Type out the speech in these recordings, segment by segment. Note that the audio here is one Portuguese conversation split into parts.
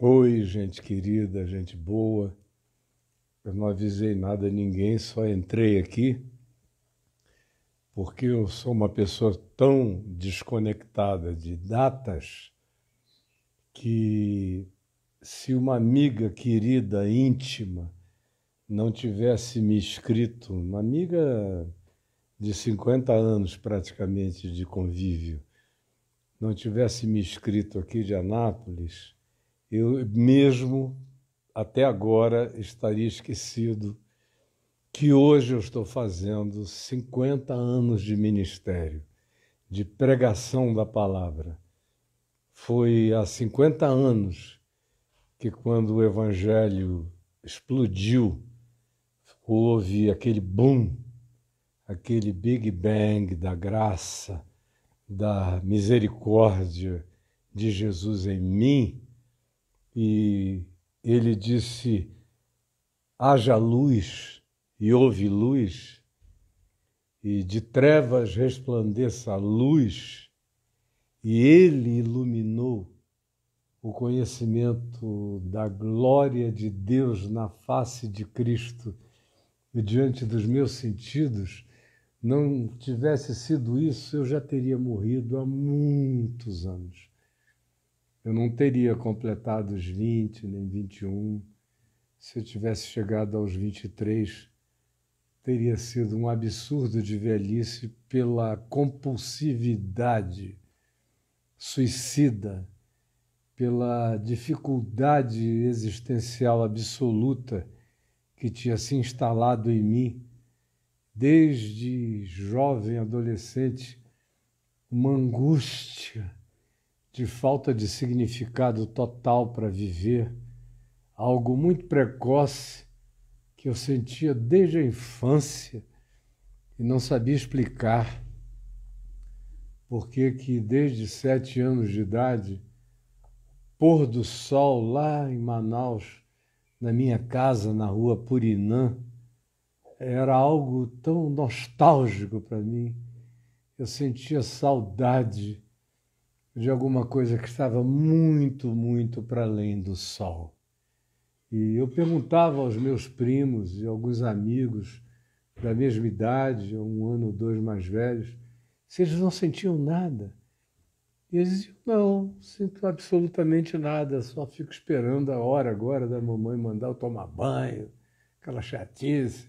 Oi, gente querida, gente boa. Eu não avisei nada a ninguém, só entrei aqui porque eu sou uma pessoa tão desconectada de datas que se uma amiga querida, íntima, não tivesse me escrito, uma amiga de 50 anos praticamente de convívio, não tivesse me escrito aqui de Anápolis, eu mesmo até agora estaria esquecido que hoje eu estou fazendo 50 anos de ministério, de pregação da palavra. Foi há 50 anos que, quando o Evangelho explodiu, houve aquele boom, aquele Big Bang da graça, da misericórdia de Jesus em mim e ele disse: haja luz e houve luz, e de trevas resplandeça a luz, e ele iluminou o conhecimento da glória de Deus na face de Cristo e diante dos meus sentidos, não tivesse sido isso, eu já teria morrido há muitos anos. Eu não teria completado os 20, nem 21. Se eu tivesse chegado aos 23, teria sido um absurdo de velhice pela compulsividade suicida, pela dificuldade existencial absoluta que tinha se instalado em mim desde jovem adolescente, uma angústia de falta de significado total para viver, algo muito precoce que eu sentia desde a infância e não sabia explicar porque que desde sete anos de idade, pôr do sol lá em Manaus, na minha casa, na rua Purinã, era algo tão nostálgico para mim. Eu sentia saudade de alguma coisa que estava muito, muito para além do sol. E eu perguntava aos meus primos e alguns amigos da mesma idade, um ano ou dois mais velhos, se eles não sentiam nada. E eles diziam: Não, sinto absolutamente nada, só fico esperando a hora agora da mamãe mandar eu tomar banho, aquela chatice.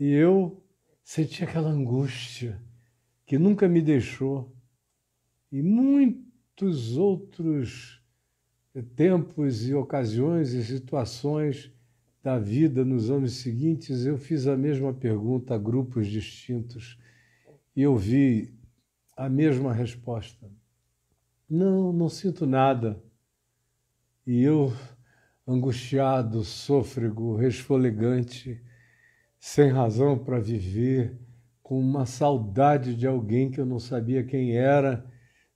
E eu senti aquela angústia que nunca me deixou e muitos outros tempos e ocasiões e situações da vida nos anos seguintes, eu fiz a mesma pergunta a grupos distintos e ouvi a mesma resposta. Não, não sinto nada. E eu, angustiado, sôfrego, resfolegante, sem razão para viver, com uma saudade de alguém que eu não sabia quem era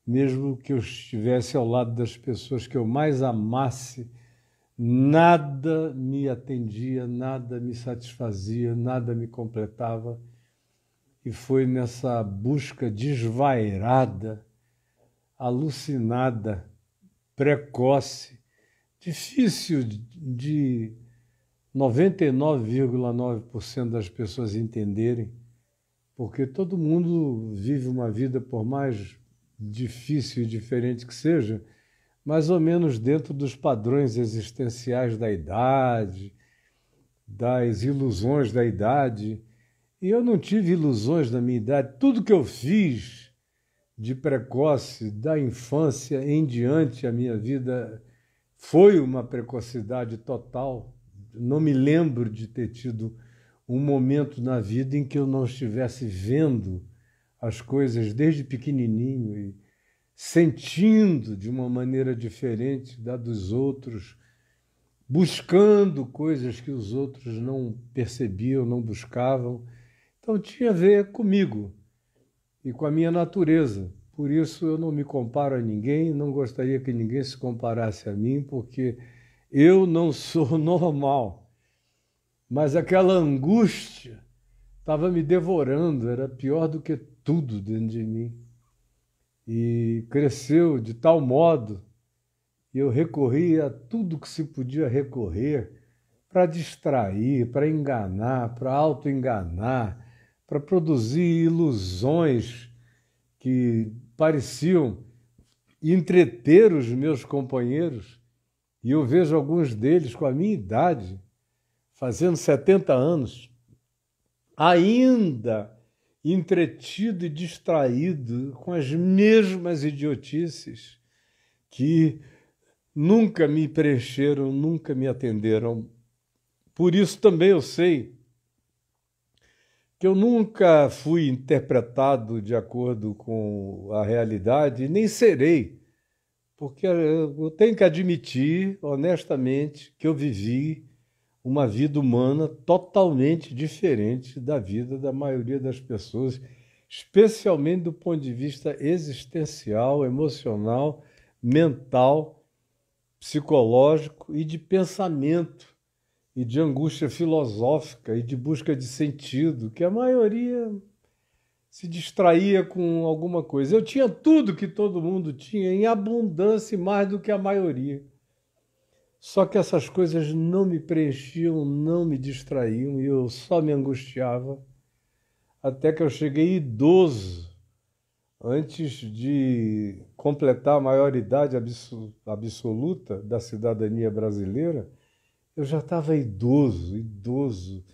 mesmo que eu estivesse ao lado das pessoas que eu mais amasse, nada me atendia, nada me satisfazia, nada me completava. E foi nessa busca desvairada, alucinada, precoce, difícil de 99,9% das pessoas entenderem, porque todo mundo vive uma vida, por mais difícil e diferente que seja, mais ou menos dentro dos padrões existenciais da idade, das ilusões da idade. E eu não tive ilusões na minha idade. Tudo que eu fiz de precoce, da infância em diante, a minha vida foi uma precocidade total. Não me lembro de ter tido um momento na vida em que eu não estivesse vendo as coisas desde pequenininho e sentindo de uma maneira diferente da dos outros, buscando coisas que os outros não percebiam, não buscavam. Então tinha a ver comigo e com a minha natureza. Por isso eu não me comparo a ninguém, não gostaria que ninguém se comparasse a mim, porque eu não sou normal. Mas aquela angústia estava me devorando, era pior do que tudo dentro de mim. E cresceu de tal modo que eu recorria a tudo que se podia recorrer para distrair, para enganar, para autoenganar, para produzir ilusões que pareciam entreter os meus companheiros. E eu vejo alguns deles com a minha idade, fazendo 70 anos, ainda entretido e distraído com as mesmas idiotices que nunca me preencheram, nunca me atenderam. Por isso também eu sei que eu nunca fui interpretado de acordo com a realidade, nem serei, porque eu tenho que admitir honestamente que eu vivi uma vida humana totalmente diferente da vida da maioria das pessoas, especialmente do ponto de vista existencial, emocional, mental, psicológico e de pensamento, e de angústia filosófica e de busca de sentido, que a maioria se distraía com alguma coisa. Eu tinha tudo que todo mundo tinha, em abundância e mais do que a maioria. Só que essas coisas não me preenchiam, não me distraíam e eu só me angustiava até que eu cheguei idoso, antes de completar a maioridade absoluta da cidadania brasileira, eu já estava idoso, idoso,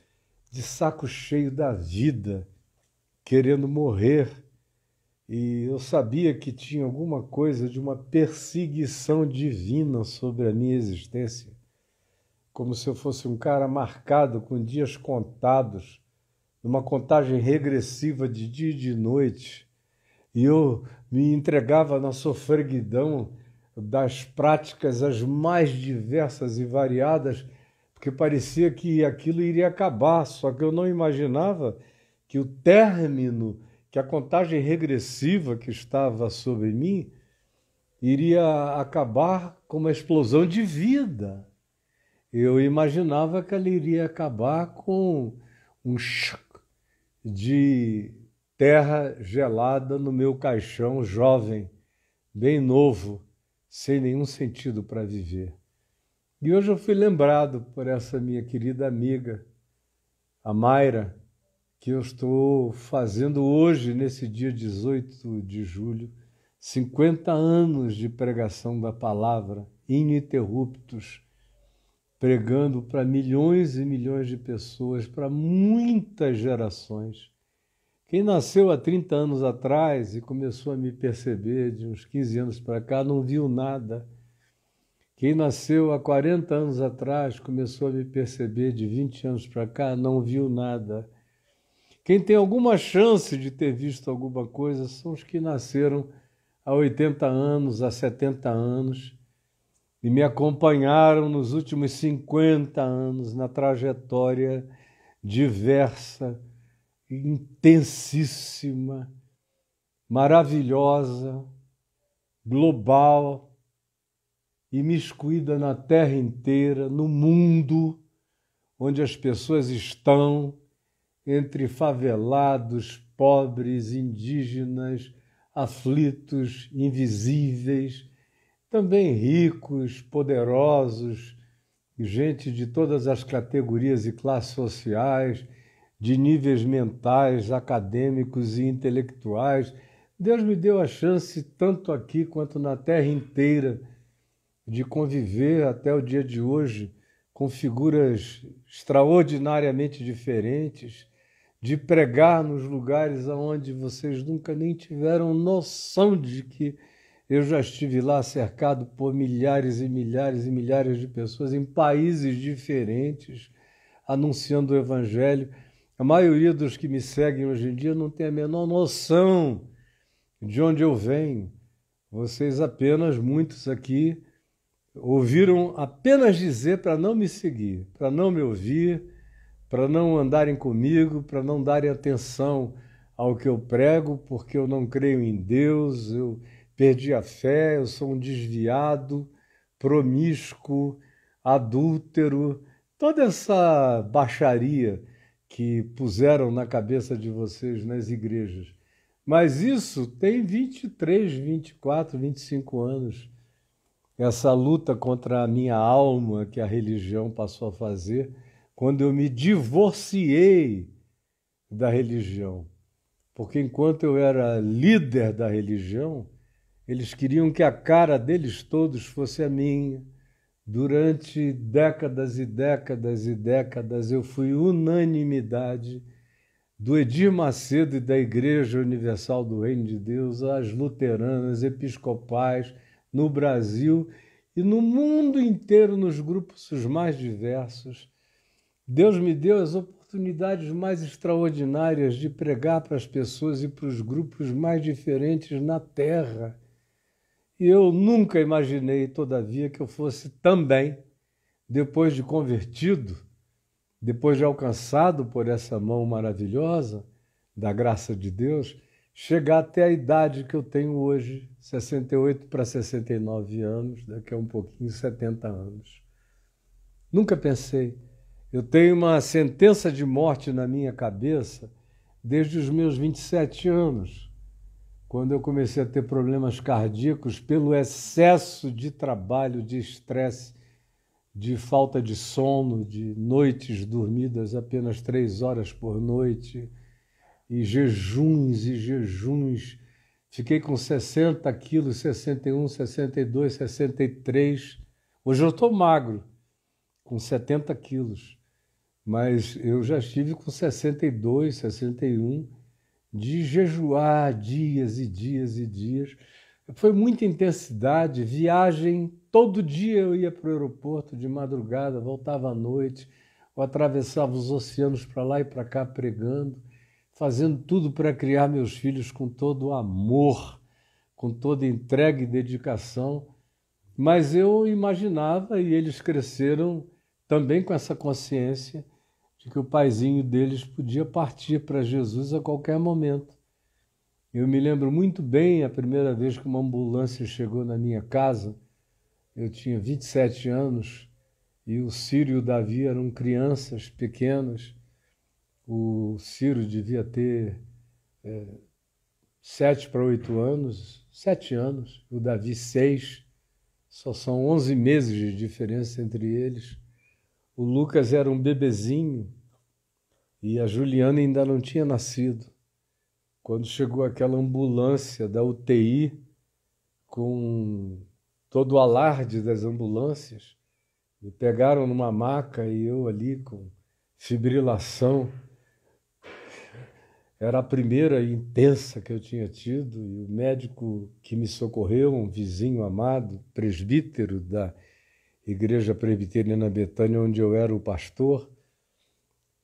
de saco cheio da vida, querendo morrer e eu sabia que tinha alguma coisa de uma perseguição divina sobre a minha existência, como se eu fosse um cara marcado com dias contados, numa contagem regressiva de dia e de noite. E eu me entregava na sofreguidão das práticas as mais diversas e variadas, porque parecia que aquilo iria acabar, só que eu não imaginava que o término que a contagem regressiva que estava sobre mim iria acabar com uma explosão de vida. Eu imaginava que ela iria acabar com um de terra gelada no meu caixão jovem, bem novo, sem nenhum sentido para viver. E hoje eu fui lembrado por essa minha querida amiga, a Mayra, que eu estou fazendo hoje, nesse dia 18 de julho, 50 anos de pregação da palavra, ininterruptos, pregando para milhões e milhões de pessoas, para muitas gerações. Quem nasceu há 30 anos atrás e começou a me perceber de uns 15 anos para cá não viu nada. Quem nasceu há 40 anos atrás começou a me perceber de 20 anos para cá não viu nada. Quem tem alguma chance de ter visto alguma coisa são os que nasceram há 80 anos, há 70 anos e me acompanharam nos últimos 50 anos na trajetória diversa, intensíssima, maravilhosa, global e miscuída na terra inteira, no mundo onde as pessoas estão entre favelados, pobres, indígenas, aflitos, invisíveis, também ricos, poderosos, gente de todas as categorias e classes sociais, de níveis mentais, acadêmicos e intelectuais. Deus me deu a chance, tanto aqui quanto na terra inteira, de conviver até o dia de hoje com figuras extraordinariamente diferentes, de pregar nos lugares aonde vocês nunca nem tiveram noção de que eu já estive lá cercado por milhares e milhares e milhares de pessoas em países diferentes anunciando o evangelho. A maioria dos que me seguem hoje em dia não tem a menor noção de onde eu venho. Vocês apenas, muitos aqui, ouviram apenas dizer para não me seguir, para não me ouvir para não andarem comigo, para não darem atenção ao que eu prego, porque eu não creio em Deus, eu perdi a fé, eu sou um desviado, promíscuo, adúltero, toda essa baixaria que puseram na cabeça de vocês nas igrejas. Mas isso tem 23, 24, 25 anos. Essa luta contra a minha alma que a religião passou a fazer quando eu me divorciei da religião. Porque enquanto eu era líder da religião, eles queriam que a cara deles todos fosse a minha. Durante décadas e décadas e décadas, eu fui unanimidade do Edir Macedo e da Igreja Universal do Reino de Deus às luteranas, episcopais, no Brasil e no mundo inteiro, nos grupos os mais diversos Deus me deu as oportunidades mais extraordinárias de pregar para as pessoas e para os grupos mais diferentes na Terra. E eu nunca imaginei, todavia, que eu fosse também, depois de convertido, depois de alcançado por essa mão maravilhosa da graça de Deus, chegar até a idade que eu tenho hoje, 68 para 69 anos, daqui a um pouquinho, 70 anos. Nunca pensei eu tenho uma sentença de morte na minha cabeça desde os meus 27 anos, quando eu comecei a ter problemas cardíacos pelo excesso de trabalho, de estresse, de falta de sono, de noites dormidas apenas três horas por noite, e jejuns e jejuns. Fiquei com 60 quilos, 61, 62, 63. Hoje eu estou magro, com 70 quilos mas eu já estive com 62, 61, de jejuar dias e dias e dias. Foi muita intensidade, viagem. Todo dia eu ia para o aeroporto de madrugada, voltava à noite, ou atravessava os oceanos para lá e para cá pregando, fazendo tudo para criar meus filhos com todo amor, com toda entrega e dedicação. Mas eu imaginava e eles cresceram também com essa consciência de que o paizinho deles podia partir para Jesus a qualquer momento. Eu me lembro muito bem a primeira vez que uma ambulância chegou na minha casa. Eu tinha 27 anos e o Ciro e o Davi eram crianças pequenas. O Ciro devia ter é, 7 para 8 anos, 7 anos, o Davi 6. Só são 11 meses de diferença entre eles. O Lucas era um bebezinho e a Juliana ainda não tinha nascido. Quando chegou aquela ambulância da UTI com todo o alarde das ambulâncias, me pegaram numa maca e eu ali com fibrilação. Era a primeira intensa que eu tinha tido e o médico que me socorreu, um vizinho amado, presbítero da igreja presbiteriana Betânia, onde eu era o pastor,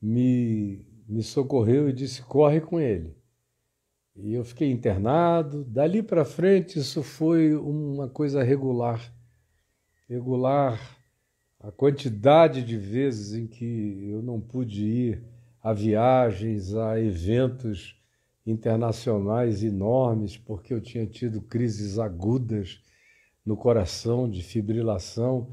me, me socorreu e disse: corre com ele. E eu fiquei internado. Dali para frente, isso foi uma coisa regular. Regular a quantidade de vezes em que eu não pude ir a viagens, a eventos internacionais enormes, porque eu tinha tido crises agudas no coração de fibrilação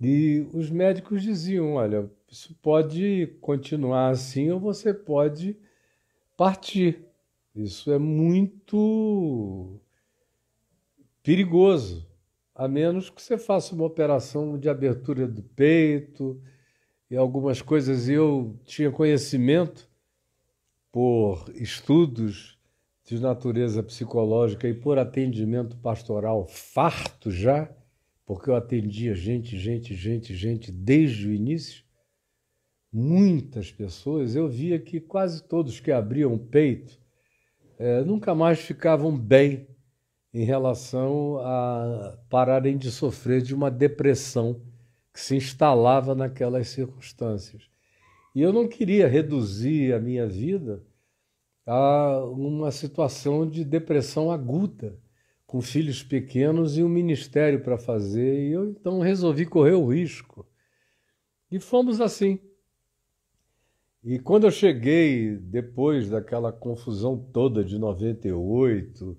e os médicos diziam: olha, isso pode continuar assim ou você pode partir. Isso é muito perigoso, a menos que você faça uma operação de abertura do peito e algumas coisas. e Eu tinha conhecimento por estudos de natureza psicológica e por atendimento pastoral farto já porque eu atendia gente, gente, gente, gente desde o início, muitas pessoas, eu via que quase todos que abriam o peito é, nunca mais ficavam bem em relação a pararem de sofrer de uma depressão que se instalava naquelas circunstâncias. E eu não queria reduzir a minha vida a uma situação de depressão aguda com filhos pequenos e um ministério para fazer, e eu então resolvi correr o risco. E fomos assim. E quando eu cheguei, depois daquela confusão toda de 98,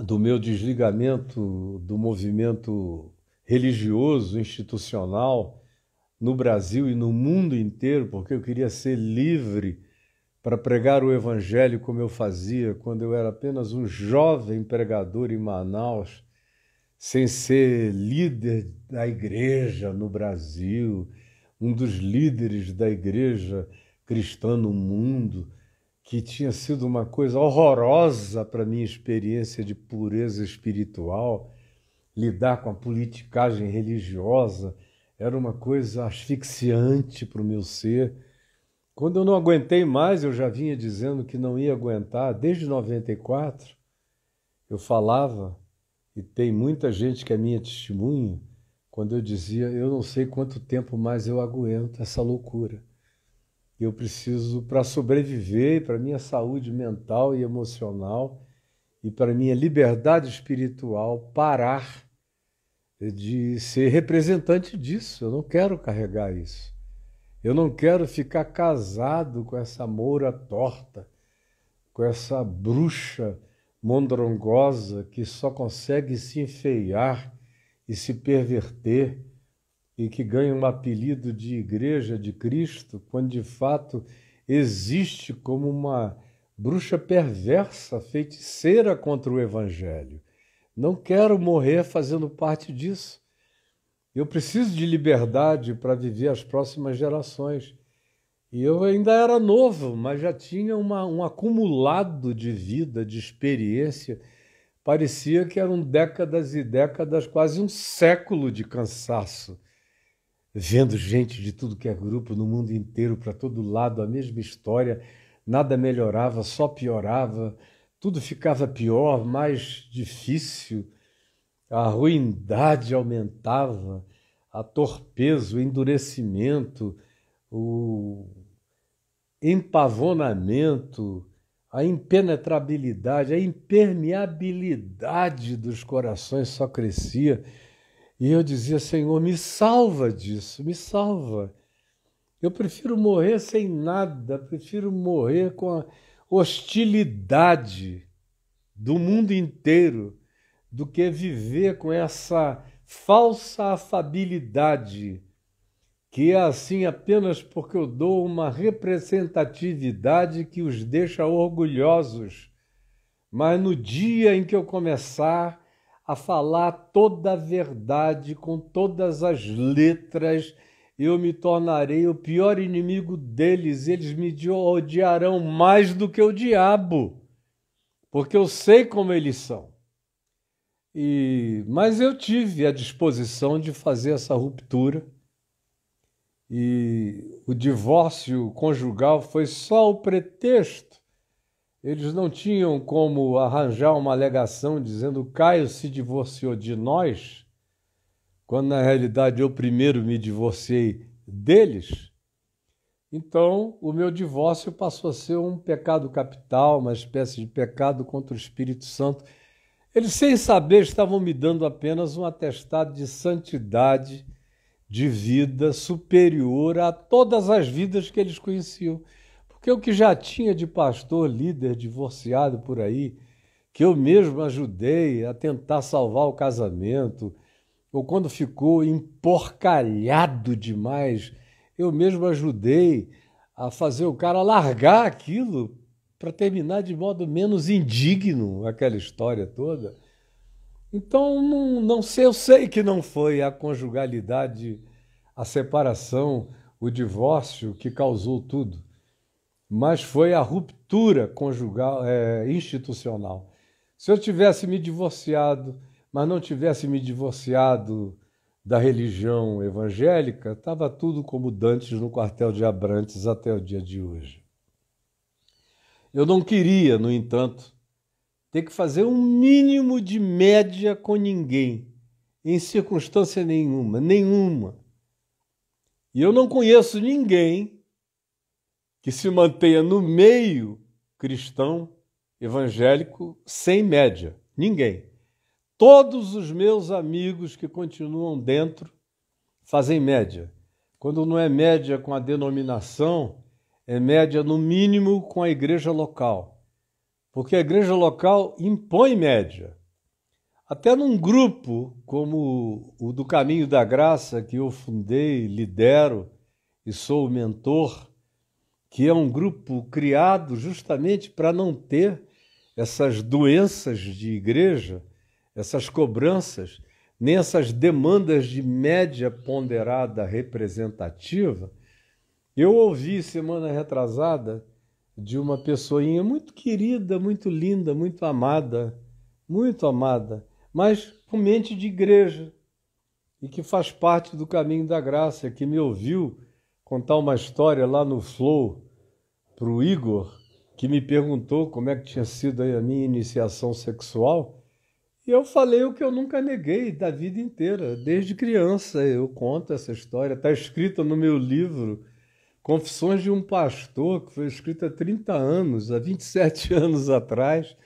do meu desligamento do movimento religioso, institucional, no Brasil e no mundo inteiro, porque eu queria ser livre para pregar o Evangelho como eu fazia quando eu era apenas um jovem pregador em Manaus, sem ser líder da igreja no Brasil, um dos líderes da igreja cristã no mundo, que tinha sido uma coisa horrorosa para minha experiência de pureza espiritual, lidar com a politicagem religiosa era uma coisa asfixiante para o meu ser quando eu não aguentei mais, eu já vinha dizendo que não ia aguentar, desde 94, eu falava, e tem muita gente que é minha testemunha, quando eu dizia, eu não sei quanto tempo mais eu aguento essa loucura. Eu preciso, para sobreviver, para minha saúde mental e emocional, e para minha liberdade espiritual, parar de ser representante disso. Eu não quero carregar isso. Eu não quero ficar casado com essa moura torta, com essa bruxa mondrongosa que só consegue se enfeiar e se perverter e que ganha um apelido de Igreja de Cristo, quando de fato existe como uma bruxa perversa, feiticeira contra o Evangelho. Não quero morrer fazendo parte disso. Eu preciso de liberdade para viver as próximas gerações. E eu ainda era novo, mas já tinha uma, um acumulado de vida, de experiência. Parecia que eram décadas e décadas, quase um século de cansaço. Vendo gente de tudo que é grupo no mundo inteiro, para todo lado, a mesma história, nada melhorava, só piorava, tudo ficava pior, mais difícil a ruindade aumentava, a torpeza, o endurecimento, o empavonamento, a impenetrabilidade, a impermeabilidade dos corações só crescia. E eu dizia, Senhor, me salva disso, me salva. Eu prefiro morrer sem nada, prefiro morrer com a hostilidade do mundo inteiro do que viver com essa falsa afabilidade, que é assim apenas porque eu dou uma representatividade que os deixa orgulhosos. Mas no dia em que eu começar a falar toda a verdade com todas as letras, eu me tornarei o pior inimigo deles, eles me odiarão mais do que o diabo, porque eu sei como eles são. E, mas eu tive a disposição de fazer essa ruptura e o divórcio conjugal foi só o pretexto. Eles não tinham como arranjar uma alegação dizendo Caio se divorciou de nós, quando na realidade eu primeiro me divorciei deles. Então, o meu divórcio passou a ser um pecado capital, uma espécie de pecado contra o Espírito Santo eles, sem saber, estavam me dando apenas um atestado de santidade de vida superior a todas as vidas que eles conheciam. Porque o que já tinha de pastor, líder divorciado por aí, que eu mesmo ajudei a tentar salvar o casamento, ou quando ficou emporcalhado demais, eu mesmo ajudei a fazer o cara largar aquilo para terminar de modo menos indigno aquela história toda. Então, não, não sei, eu sei que não foi a conjugalidade, a separação, o divórcio que causou tudo, mas foi a ruptura conjugal, é, institucional. Se eu tivesse me divorciado, mas não tivesse me divorciado da religião evangélica, estava tudo como Dantes no quartel de Abrantes até o dia de hoje. Eu não queria, no entanto, ter que fazer um mínimo de média com ninguém, em circunstância nenhuma, nenhuma. E eu não conheço ninguém que se mantenha no meio cristão evangélico sem média. Ninguém. Todos os meus amigos que continuam dentro fazem média. Quando não é média com a denominação, é média no mínimo com a igreja local, porque a igreja local impõe média. Até num grupo como o do Caminho da Graça, que eu fundei, lidero e sou o mentor, que é um grupo criado justamente para não ter essas doenças de igreja, essas cobranças, nem essas demandas de média ponderada representativa eu ouvi semana retrasada de uma pessoinha muito querida, muito linda, muito amada, muito amada, mas com mente de igreja e que faz parte do caminho da graça, que me ouviu contar uma história lá no Flow para o Igor, que me perguntou como é que tinha sido a minha iniciação sexual. E eu falei o que eu nunca neguei da vida inteira, desde criança. Eu conto essa história, está escrita no meu livro Confissões de um Pastor, que foi escrito há 30 anos, há 27 anos atrás.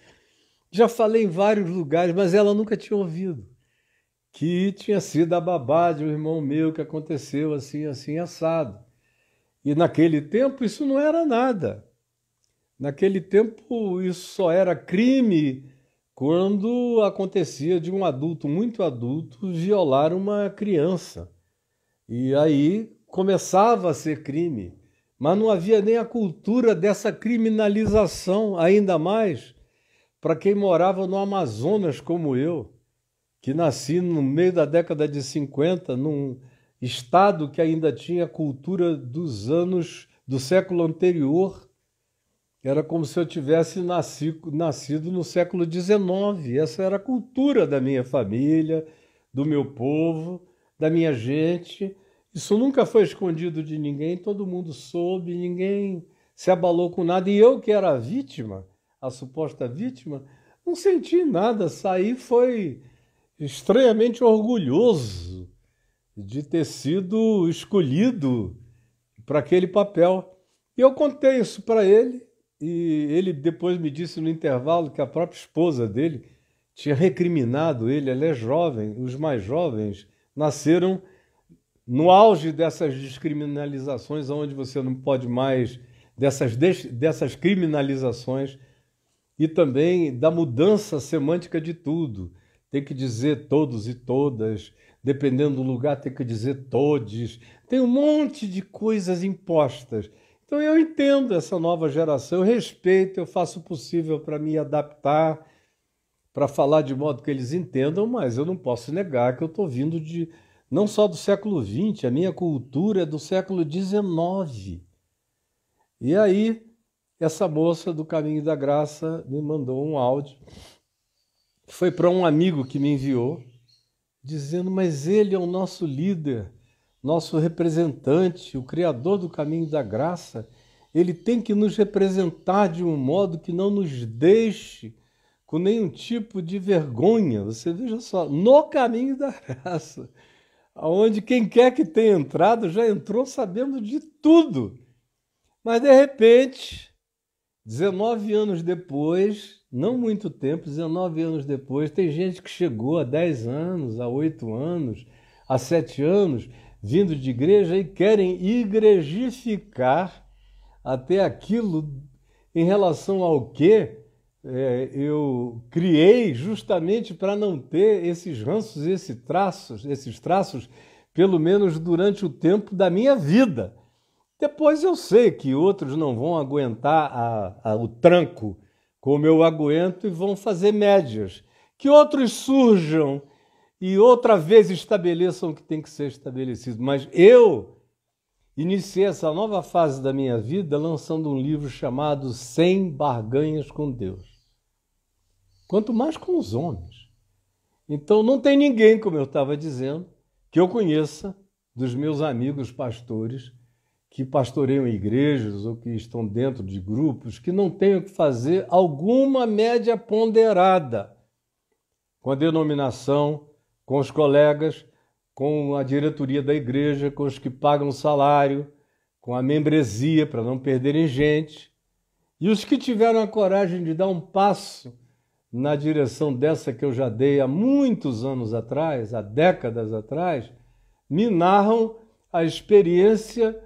Já falei em vários lugares, mas ela nunca tinha ouvido. Que tinha sido a babá de um irmão meu, que aconteceu assim, assim, assado. E naquele tempo isso não era nada. Naquele tempo isso só era crime quando acontecia de um adulto muito adulto violar uma criança. E aí começava a ser crime, mas não havia nem a cultura dessa criminalização, ainda mais para quem morava no Amazonas como eu, que nasci no meio da década de 50, num estado que ainda tinha a cultura dos anos do século anterior. Era como se eu tivesse nascido, nascido no século XIX. Essa era a cultura da minha família, do meu povo, da minha gente isso nunca foi escondido de ninguém, todo mundo soube, ninguém se abalou com nada. E eu, que era a vítima, a suposta vítima, não senti nada. Saí foi estranhamente orgulhoso de ter sido escolhido para aquele papel. E eu contei isso para ele, e ele depois me disse no intervalo que a própria esposa dele tinha recriminado ele. Ela é jovem, os mais jovens nasceram no auge dessas descriminalizações, onde você não pode mais, dessas, dessas criminalizações, e também da mudança semântica de tudo. Tem que dizer todos e todas, dependendo do lugar, tem que dizer todes. Tem um monte de coisas impostas. Então eu entendo essa nova geração, eu respeito, eu faço o possível para me adaptar, para falar de modo que eles entendam, mas eu não posso negar que eu estou vindo de, não só do século XX, a minha cultura é do século XIX. E aí, essa moça do Caminho da Graça me mandou um áudio, foi para um amigo que me enviou, dizendo: Mas ele é o nosso líder, nosso representante, o Criador do Caminho da Graça. Ele tem que nos representar de um modo que não nos deixe com nenhum tipo de vergonha. Você veja só, no caminho da graça onde quem quer que tenha entrado já entrou sabendo de tudo. Mas de repente, 19 anos depois, não muito tempo, 19 anos depois, tem gente que chegou a 10 anos, a 8 anos, a 7 anos, vindo de igreja e querem igrejificar até aquilo em relação ao que é, eu criei justamente para não ter esses ranços, esses traços, esses traços, pelo menos durante o tempo da minha vida. Depois eu sei que outros não vão aguentar a, a, o tranco como eu aguento e vão fazer médias. Que outros surjam e outra vez estabeleçam o que tem que ser estabelecido. Mas eu iniciei essa nova fase da minha vida lançando um livro chamado Sem Barganhas com Deus quanto mais com os homens. Então não tem ninguém, como eu estava dizendo, que eu conheça dos meus amigos pastores que pastoreiam igrejas ou que estão dentro de grupos que não tenham que fazer alguma média ponderada com a denominação, com os colegas, com a diretoria da igreja, com os que pagam salário, com a membresia para não perderem gente. E os que tiveram a coragem de dar um passo na direção dessa que eu já dei há muitos anos atrás, há décadas atrás, me narram a experiência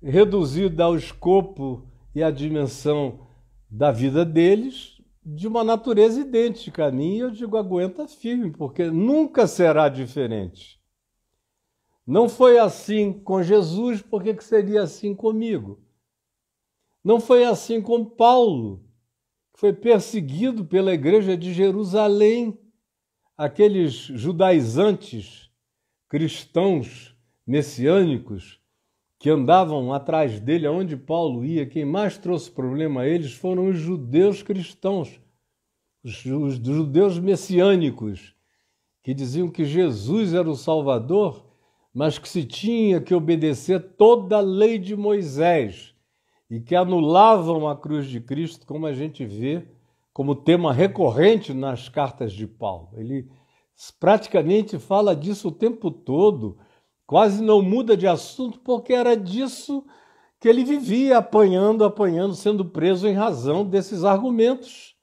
reduzida ao escopo e à dimensão da vida deles, de uma natureza idêntica a mim, eu digo aguenta firme, porque nunca será diferente. Não foi assim com Jesus, por que seria assim comigo? Não foi assim com Paulo, foi perseguido pela igreja de Jerusalém. Aqueles judaizantes cristãos messiânicos que andavam atrás dele, aonde Paulo ia, quem mais trouxe problema a eles foram os judeus cristãos, os judeus messiânicos, que diziam que Jesus era o Salvador, mas que se tinha que obedecer toda a lei de Moisés e que anulavam a cruz de Cristo, como a gente vê como tema recorrente nas cartas de Paulo. Ele praticamente fala disso o tempo todo, quase não muda de assunto, porque era disso que ele vivia, apanhando, apanhando, sendo preso em razão desses argumentos.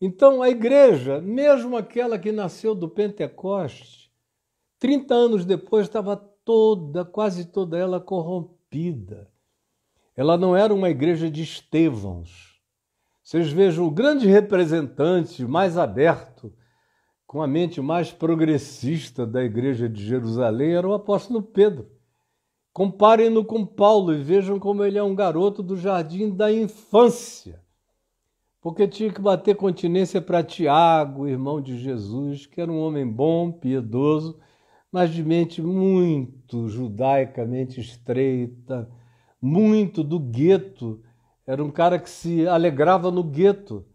Então, a igreja, mesmo aquela que nasceu do Pentecoste, 30 anos depois estava toda, quase toda ela corrompida ela não era uma igreja de Estevãos. Vocês vejam o grande representante mais aberto, com a mente mais progressista da igreja de Jerusalém, era o apóstolo Pedro. Comparem-no com Paulo e vejam como ele é um garoto do jardim da infância, porque tinha que bater continência para Tiago, irmão de Jesus, que era um homem bom, piedoso, mas de mente muito judaicamente estreita muito do gueto, era um cara que se alegrava no gueto.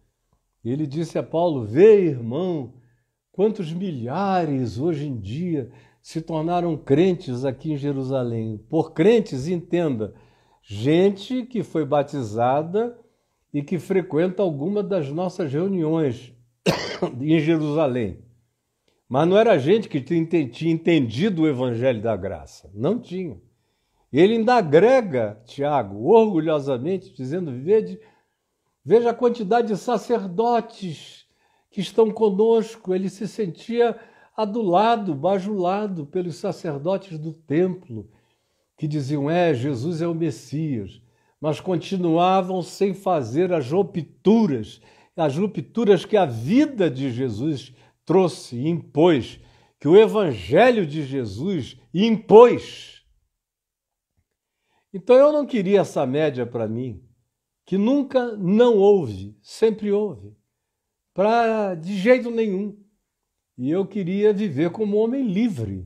Ele disse a Paulo: Vê, irmão, quantos milhares hoje em dia se tornaram crentes aqui em Jerusalém. Por crentes, entenda, gente que foi batizada e que frequenta alguma das nossas reuniões em Jerusalém. Mas não era gente que tinha entendido o Evangelho da Graça. Não tinha. Ele ainda agrega, Tiago, orgulhosamente, dizendo: Vede, veja a quantidade de sacerdotes que estão conosco. Ele se sentia adulado, bajulado pelos sacerdotes do templo, que diziam: É, Jesus é o Messias, mas continuavam sem fazer as rupturas, as rupturas que a vida de Jesus trouxe impôs, que o Evangelho de Jesus impôs então eu não queria essa média para mim, que nunca não houve, sempre houve, para de jeito nenhum. E eu queria viver como homem livre.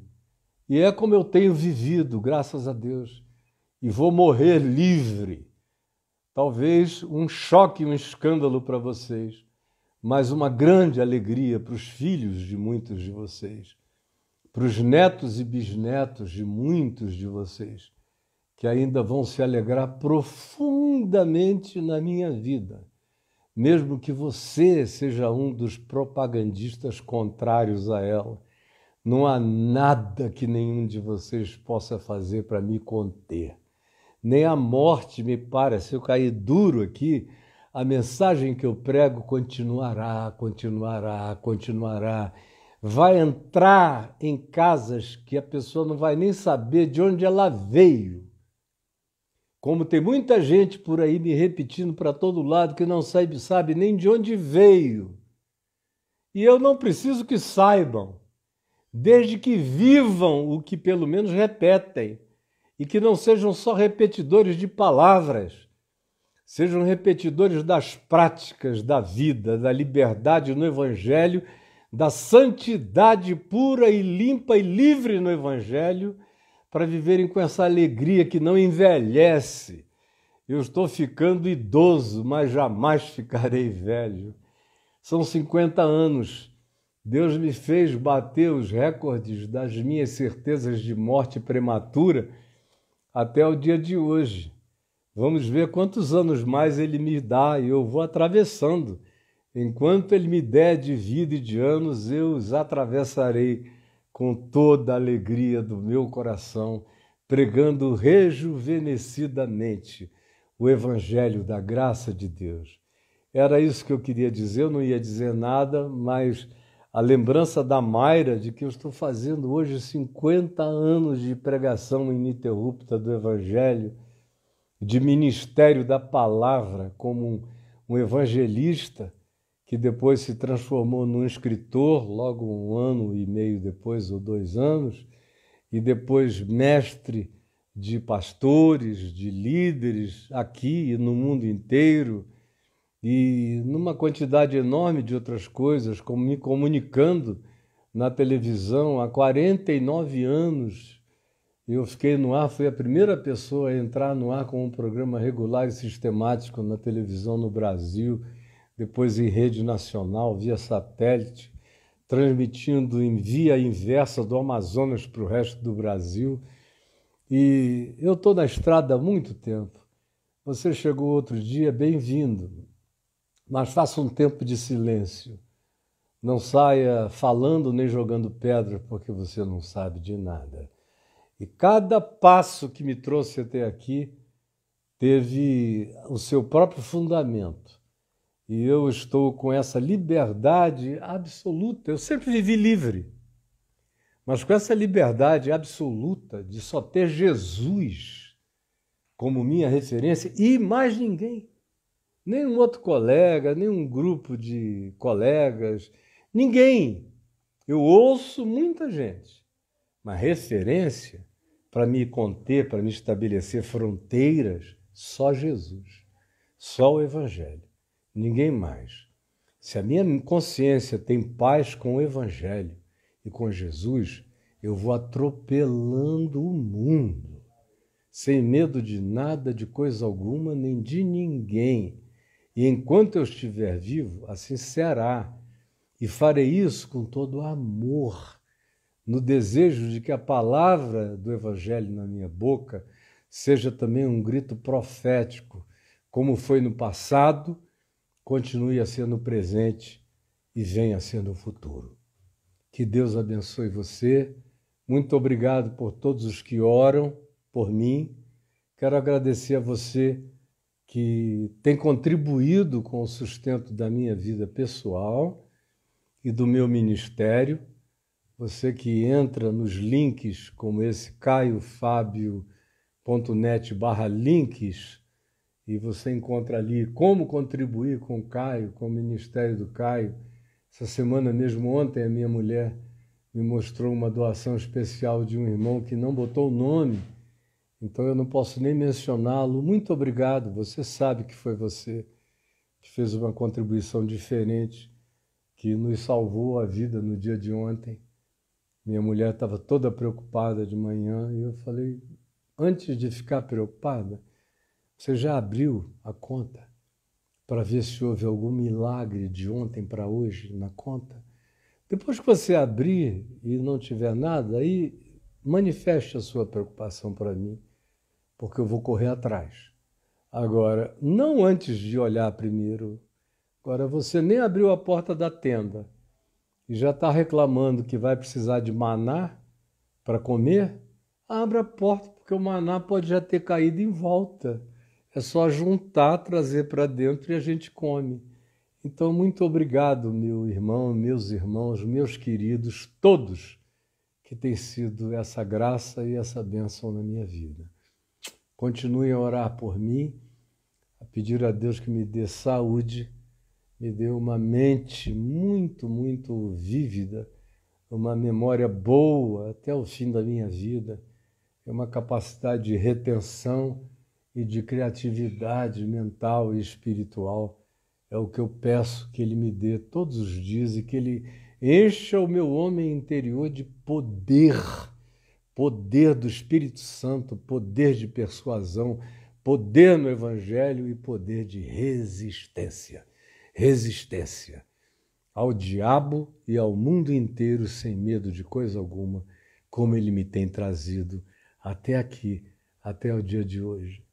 E é como eu tenho vivido, graças a Deus. E vou morrer livre. Talvez um choque, um escândalo para vocês, mas uma grande alegria para os filhos de muitos de vocês, para os netos e bisnetos de muitos de vocês que ainda vão se alegrar profundamente na minha vida, mesmo que você seja um dos propagandistas contrários a ela. Não há nada que nenhum de vocês possa fazer para me conter. Nem a morte me para. Se eu cair duro aqui, a mensagem que eu prego continuará, continuará, continuará. Vai entrar em casas que a pessoa não vai nem saber de onde ela veio como tem muita gente por aí me repetindo para todo lado que não sabe, sabe nem de onde veio. E eu não preciso que saibam, desde que vivam o que pelo menos repetem e que não sejam só repetidores de palavras, sejam repetidores das práticas da vida, da liberdade no Evangelho, da santidade pura e limpa e livre no Evangelho para viverem com essa alegria que não envelhece. Eu estou ficando idoso, mas jamais ficarei velho. São 50 anos. Deus me fez bater os recordes das minhas certezas de morte prematura até o dia de hoje. Vamos ver quantos anos mais ele me dá e eu vou atravessando. Enquanto ele me der de vida e de anos, eu os atravessarei com toda a alegria do meu coração, pregando rejuvenescidamente o Evangelho da graça de Deus. Era isso que eu queria dizer, eu não ia dizer nada, mas a lembrança da Mayra de que eu estou fazendo hoje 50 anos de pregação ininterrupta do Evangelho, de ministério da palavra como um, um evangelista que depois se transformou num escritor, logo um ano e meio depois, ou dois anos, e depois mestre de pastores, de líderes aqui e no mundo inteiro, e numa quantidade enorme de outras coisas, como me comunicando na televisão há 49 anos. Eu fiquei no ar, fui a primeira pessoa a entrar no ar com um programa regular e sistemático na televisão no Brasil depois em rede nacional, via satélite, transmitindo em via inversa do Amazonas para o resto do Brasil. E eu estou na estrada há muito tempo. Você chegou outro dia, bem-vindo. Mas faça um tempo de silêncio. Não saia falando nem jogando pedra, porque você não sabe de nada. E cada passo que me trouxe até aqui teve o seu próprio fundamento e eu estou com essa liberdade absoluta. Eu sempre vivi livre, mas com essa liberdade absoluta de só ter Jesus como minha referência e mais ninguém. Nenhum outro colega, nenhum grupo de colegas, ninguém. Eu ouço muita gente, mas referência para me conter, para me estabelecer fronteiras, só Jesus, só o Evangelho ninguém mais. Se a minha consciência tem paz com o Evangelho e com Jesus, eu vou atropelando o mundo, sem medo de nada, de coisa alguma, nem de ninguém. E enquanto eu estiver vivo, assim será. E farei isso com todo amor, no desejo de que a palavra do Evangelho na minha boca seja também um grito profético, como foi no passado continue a ser no presente e venha a ser no futuro. Que Deus abençoe você. Muito obrigado por todos os que oram por mim. Quero agradecer a você que tem contribuído com o sustento da minha vida pessoal e do meu ministério. Você que entra nos links como esse caiofabio.net barra links e você encontra ali como contribuir com o Caio, com o Ministério do Caio. Essa semana mesmo, ontem, a minha mulher me mostrou uma doação especial de um irmão que não botou o nome, então eu não posso nem mencioná-lo. Muito obrigado, você sabe que foi você que fez uma contribuição diferente, que nos salvou a vida no dia de ontem. Minha mulher estava toda preocupada de manhã e eu falei: antes de ficar preocupada, você já abriu a conta para ver se houve algum milagre de ontem para hoje na conta? Depois que você abrir e não tiver nada, aí manifeste a sua preocupação para mim, porque eu vou correr atrás. Agora, não antes de olhar primeiro. Agora, você nem abriu a porta da tenda e já está reclamando que vai precisar de maná para comer, abra a porta, porque o maná pode já ter caído em volta. É só juntar, trazer para dentro e a gente come. Então, muito obrigado, meu irmão, meus irmãos, meus queridos, todos que têm sido essa graça e essa bênção na minha vida. Continuem a orar por mim, a pedir a Deus que me dê saúde, me dê uma mente muito, muito vívida, uma memória boa até o fim da minha vida, uma capacidade de retenção e de criatividade mental e espiritual. É o que eu peço que Ele me dê todos os dias e que Ele encha o meu homem interior de poder, poder do Espírito Santo, poder de persuasão, poder no Evangelho e poder de resistência. Resistência ao diabo e ao mundo inteiro sem medo de coisa alguma, como Ele me tem trazido até aqui, até o dia de hoje.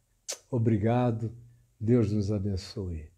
Obrigado. Deus nos abençoe.